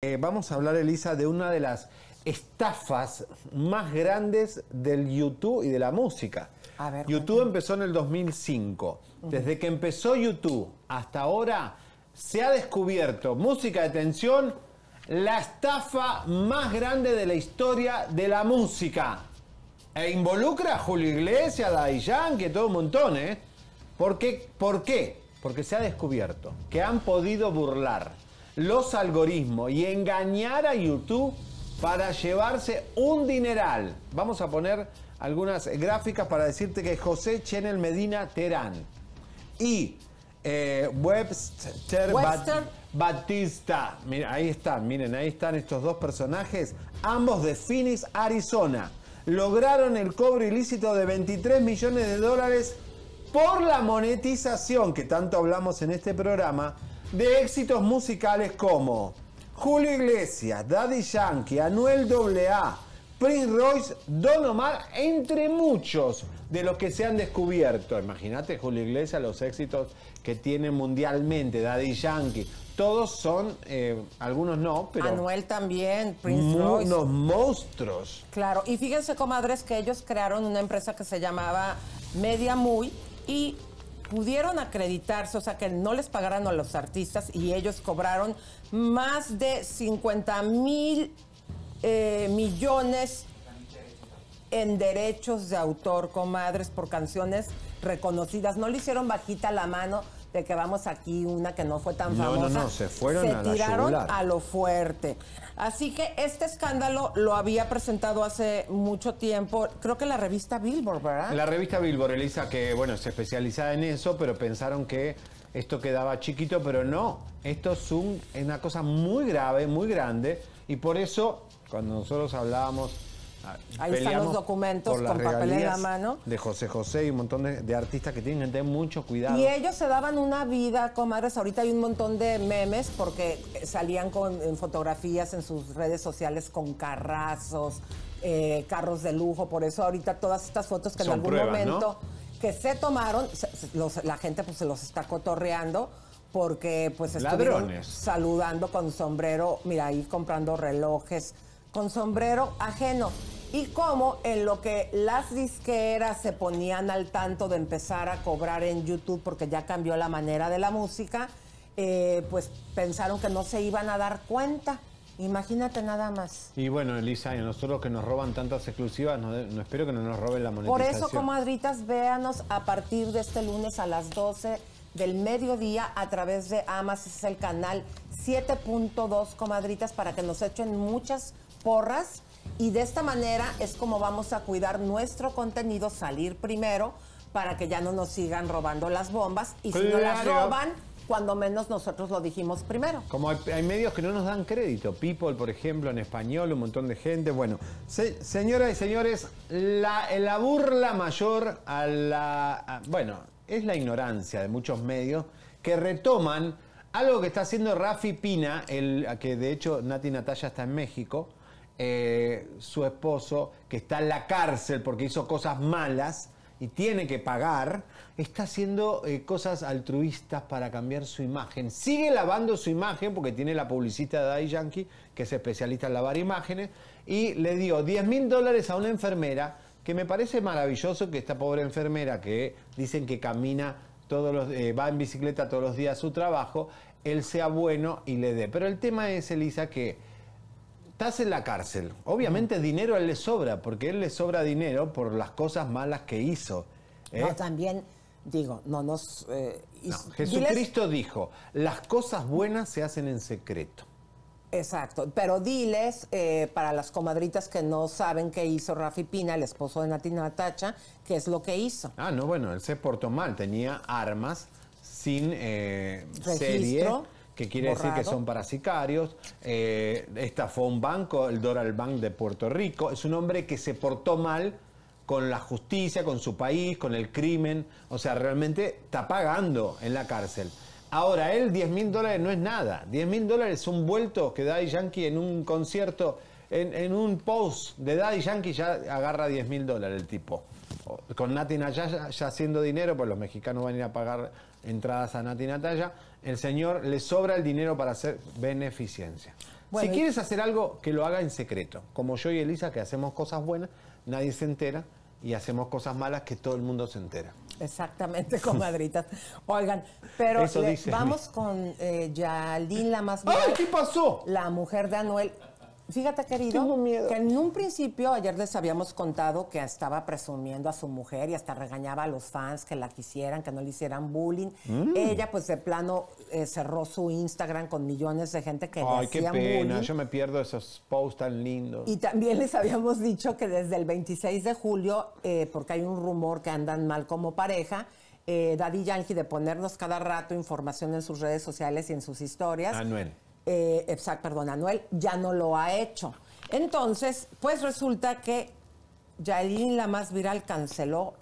Eh, vamos a hablar, Elisa, de una de las estafas más grandes del YouTube y de la música. YouTube empezó en el 2005. Desde que empezó YouTube hasta ahora se ha descubierto, música de tensión, la estafa más grande de la historia de la música. E involucra a Julio Iglesias, Daddy que todo un montón, ¿eh? ¿Por qué? ¿Por qué? Porque se ha descubierto que han podido burlar los algoritmos y engañar a YouTube para llevarse un dineral. Vamos a poner algunas eh, gráficas para decirte que José Chenel Medina Terán y eh, Webster, Batista. Mira, ahí están, miren, ahí están estos dos personajes, ambos de Phoenix, Arizona. Lograron el cobro ilícito de 23 millones de dólares por la monetización que tanto hablamos en este programa de éxitos musicales como Julio Iglesias, Daddy Yankee, Anuel AA, Prince Royce, Don Omar, entre muchos de los que se han descubierto. Imagínate Julio Iglesias, los éxitos que tiene mundialmente, Daddy Yankee. Todos son, eh, algunos no, pero... Anuel también, Prince Royce. Unos monstruos. Claro, y fíjense, comadres, que ellos crearon una empresa que se llamaba Media Muy y pudieron acreditarse, o sea, que no les pagaron a los artistas y ellos cobraron más de 50 mil eh, millones en derechos de autor, comadres, por canciones reconocidas. No le hicieron bajita la mano que vamos aquí, una que no fue tan famosa. No, no, se fueron se a tiraron a lo fuerte. Así que este escándalo lo había presentado hace mucho tiempo, creo que la revista Billboard, ¿verdad? La revista Billboard, Elisa, que bueno, se especializaba en eso, pero pensaron que esto quedaba chiquito, pero no. Esto es una cosa muy grave, muy grande, y por eso, cuando nosotros hablábamos Ah, ahí están los documentos con papel en la mano. De José José y un montón de, artistas que tienen que tener mucho cuidado. Y ellos se daban una vida, comadres. Ahorita hay un montón de memes porque salían con fotografías en sus redes sociales con carrazos, eh, carros de lujo. Por eso ahorita todas estas fotos que en algún momento que se tomaron, la gente pues se los está cotorreando porque pues estuvieron saludando con sombrero, mira, ahí comprando relojes, con sombrero ajeno y cómo en lo que las disqueras se ponían al tanto de empezar a cobrar en YouTube porque ya cambió la manera de la música, eh, pues pensaron que no se iban a dar cuenta. Imagínate nada más. Y bueno, Elisa, y nosotros que nos roban tantas exclusivas, no, espero que no nos roben la monetización. Por eso, comadritas, véanos a partir de este lunes a las 12 del mediodía a través de Amas, es el canal 7.2, comadritas, para que nos echen muchas porras y de esta manera es como vamos a cuidar nuestro contenido, salir primero para que ya no nos sigan robando las bombas y si no las roban, cuando menos nosotros lo dijimos primero. Como hay, medios que no nos dan crédito, People, por ejemplo, en español, un montón de gente. Bueno, señoras y señores, eh, la, burla mayor a la... bueno, es la ignorancia de muchos medios que retoman algo que está haciendo Rafi Pina, el, que de hecho Nati Natalia está en México. Eh, su esposo, que está en la cárcel porque hizo cosas malas y tiene que pagar, está haciendo eh, cosas altruistas para cambiar su imagen. Sigue lavando su imagen porque tiene la publicista de Daddy Yankee, que es especialista en lavar imágenes, y le dio 10 mil dólares a una enfermera, que me parece maravilloso que esta pobre enfermera, que dicen que camina todos los, eh, va en bicicleta todos los días a su trabajo, él sea bueno y le dé. Pero el tema es, Elisa, que Estás en la cárcel. Obviamente mm. dinero a él le sobra, porque él le sobra dinero por las cosas malas que hizo. ¿eh? No, también digo, no nos... Eh, Jesucristo dijo, las cosas buenas se hacen en secreto. Exacto, pero diles eh, para las comadritas que no saben qué hizo Rafi Pina, el esposo de Natina Natacha, qué es lo que hizo. Ah, no, bueno, él se portó mal, tenía armas sin eh, registro que quiere decir que son parasicarios, eh, Esta fue un banco, el Doral Bank de Puerto Rico. Es un hombre que se portó mal con la justicia, con su país, con el crimen. O sea, realmente está pagando en la cárcel. Ahora, él 10 mil dólares no es nada. 10 mil dólares un vueltos que Daddy Yankee en un concierto, en, en un post de Daddy Yankee ya agarra 10 mil dólares el tipo con Nati Nataya ya haciendo dinero, pues los mexicanos van a ir a pagar entradas a Nati Natalia, el señor le sobra el dinero para hacer beneficencia. si quieres hacer algo, que lo haga en secreto. Como yo y Elisa, que hacemos cosas buenas, nadie se entera, y hacemos cosas malas que todo el mundo se entera. Exactamente, comadritas. Oigan, pero vamos con eh, Yaldín, la más... ¡Ay, qué pasó! La mujer de Anuel. Fíjate, querido, que en un principio ayer les habíamos contado que estaba presumiendo a su mujer y hasta regañaba a los fans que la quisieran, que no le hicieran bullying. Mm. Ella, pues de plano, eh, cerró su Instagram con millones de gente que le hacían qué pena. Yo me pierdo esos posts tan lindos. Y también les habíamos dicho que desde el 26 de julio, eh, porque hay un rumor que andan mal como pareja, eh, Daddy Yankee de ponernos cada rato información en sus redes sociales y en sus historias. Anuel eh, perdón, Anuel ya no lo ha hecho. Entonces, pues resulta que Yaelin, la más viral, canceló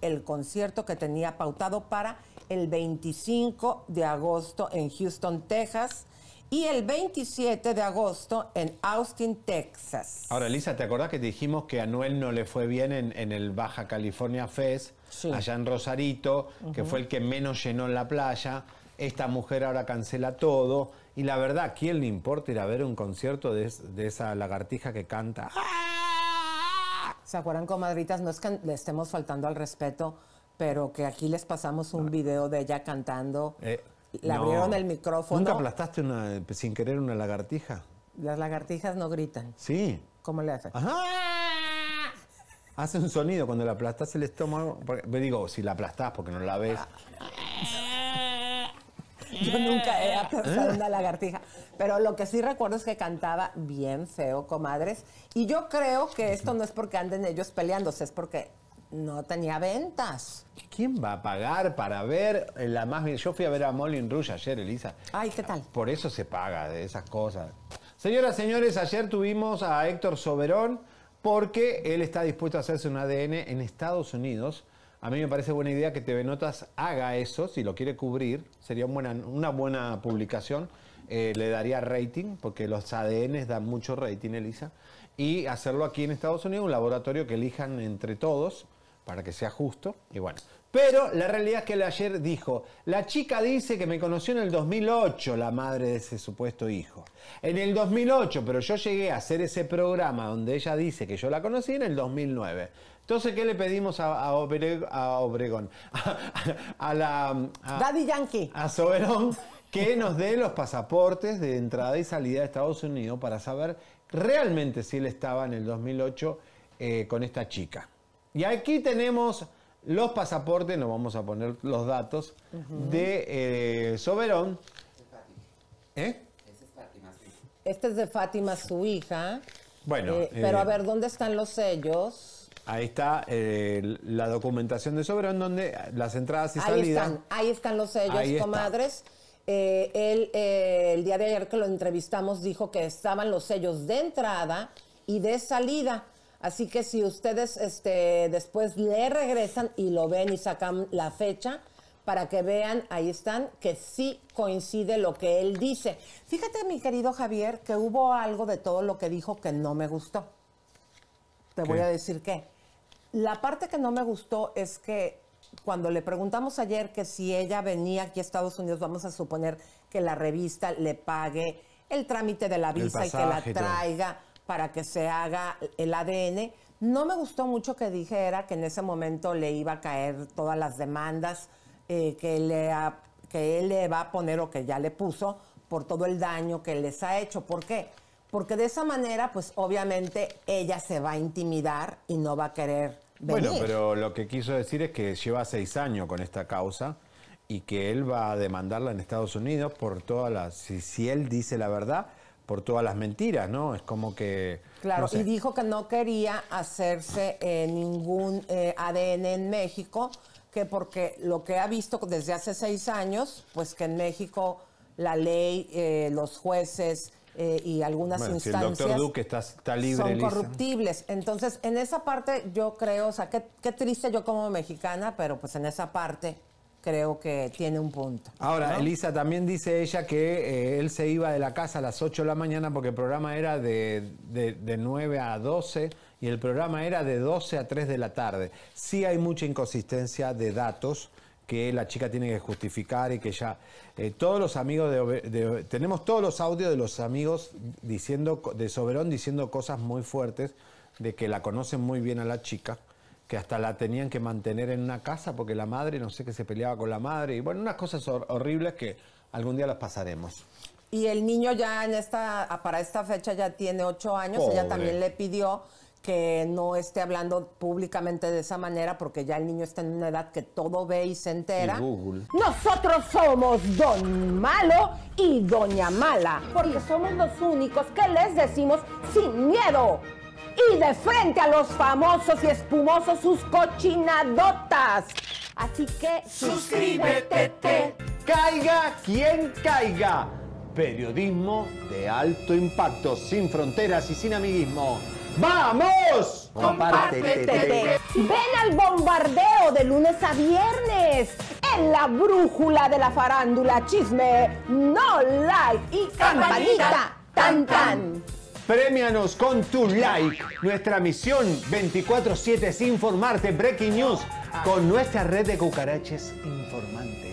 el concierto que tenía pautado para el 25 de agosto en Houston, Texas. Y el 27 de agosto en Austin, Texas. Ahora, Elisa, ¿te acordás que te dijimos que a Anuel no le fue bien en, el Baja California Fest, allá en Rosarito, que fue el que menos llenó en la playa? Esta mujer ahora cancela todo y la verdad, ¿a quién le importa ir a ver un concierto de, esa lagartija que canta? ¡Ah! ¿Se acuerdan, comadritas? No es que le estemos faltando al respeto, pero que aquí les pasamos un video de ella cantando. La eh, le abrieron el micrófono. ¿Nunca aplastaste sin querer una lagartija? Las lagartijas no gritan. Sí. ¿Cómo le hacen? ¡Ah! Hace un sonido cuando la aplastas el estómago. Me digo, si la aplastás porque no la ves. Ah. Yo nunca he eh. a una eh. lagartija. Pero lo que sí recuerdo es que cantaba bien feo, comadres. Y yo creo que esto no es porque anden ellos peleándose, es porque no tenía ventas. ¿Quién va a pagar para ver eh, la más bien? Yo fui a ver a Molin Rouge ayer, Elisa. Ay, ¿qué tal? Por eso se paga de esas cosas. Señoras, señores, ayer tuvimos a Héctor Soberón porque él está dispuesto a hacerse un ADN en Estados Unidos a mí me parece buena idea que TV Notas haga eso, si lo quiere cubrir, sería una buena publicación, eh, le daría rating, porque los ADNs dan mucho rating, Elisa, y hacerlo aquí en Estados Unidos, un laboratorio que elijan entre todos para que sea justo. Y bueno, pero la realidad es que él ayer dijo, la chica dice que me conoció en el 2008, la madre de ese supuesto hijo. En el 2008, pero yo llegué a hacer ese programa donde ella dice que yo la conocí en el 2009. Entonces, ¿qué le pedimos a, Obregón? A, la... Daddy Yankee. A Soberón que nos dé los pasaportes de entrada y salida de Estados Unidos para saber realmente si él estaba en el 2008 eh, con esta chica. Y aquí tenemos los pasaportes, nos vamos a poner los datos, de eh, Soberón. ¿Eh? Este es de Fátima, su hija. Bueno. Eh, pero a ver, ¿dónde están los sellos? Ahí está la documentación de Soberón, donde las entradas y salidas. ahí Están, ahí están los sellos, comadres. él el día de ayer que lo entrevistamos dijo que estaban los sellos de entrada y de salida. Así que si ustedes este, después le regresan y lo ven y sacan la fecha, para que vean, ahí están, que sí coincide lo que él dice. Fíjate, mi querido Javier, que hubo algo de todo lo que dijo que no me gustó. Te voy a decir qué. La parte que no me gustó es que cuando le preguntamos ayer que si ella venía aquí a Estados Unidos, vamos a suponer que la revista le pague el trámite de la visa y que la traiga para que se haga el ADN. No me gustó mucho que dijera que en ese momento le iba a caer todas las demandas eh, que, le que él le va a poner o que ya le puso por todo el daño que les ha hecho. ¿Por qué? Porque de esa manera, pues obviamente ella se va a intimidar y no va a querer venir. Bueno, pero lo que quiso decir es que lleva seis años con esta causa y que él va a demandarla en Estados Unidos por todas las... si él dice la verdad, por todas las mentiras, ¿no? Es como que... Claro, y dijo que no quería hacerse eh, ningún eh, ADN en México, que porque lo que ha visto desde hace seis años, pues que en México la ley, eh, los jueces y algunas bueno, instancias... Si el doctor Duque está, libre. Son corruptibles. Entonces, en esa parte yo creo, o sea, qué triste yo como mexicana, pero pues en esa parte creo que tiene un punto. Ahora, Elisa, también dice ella que eh, él se iba de la casa a las 8 de la mañana porque el programa era de, de, 9 a 12 y el programa era de 12 a 3 de la tarde. Sí hay mucha inconsistencia de datos que la chica tiene que justificar y que ya eh, todos los amigos tenemos todos los audios de los amigos diciendo de Soberón diciendo cosas muy fuertes de que la conocen muy bien a la chica que hasta la tenían que mantener en una casa porque la madre, no sé qué, se peleaba con la madre. Y bueno, unas cosas horribles que algún día las pasaremos. Y el niño ya en esta, para esta fecha ya tiene ocho años, ella también le pidió que no esté hablando públicamente de esa manera porque ya el niño está en una edad que todo ve y se entera. Nosotros somos Don Malo y Doña Mala, porque somos los únicos que les decimos sin miedo y de frente a los famosos y espumosos sus cochinadotas. Así que suscríbete. Caiga quien caiga. Periodismo de alto impacto, sin fronteras y sin amiguismo. ¡Vamos! Compártete. Ven al bombardeo de lunes a viernes en la brújula de la farándula. Chisme, no like y campanita. Tan tan. Premianos con tu like. Nuestra misión 24-7 es informarte. Breaking News con nuestra red de cucaraches informantes.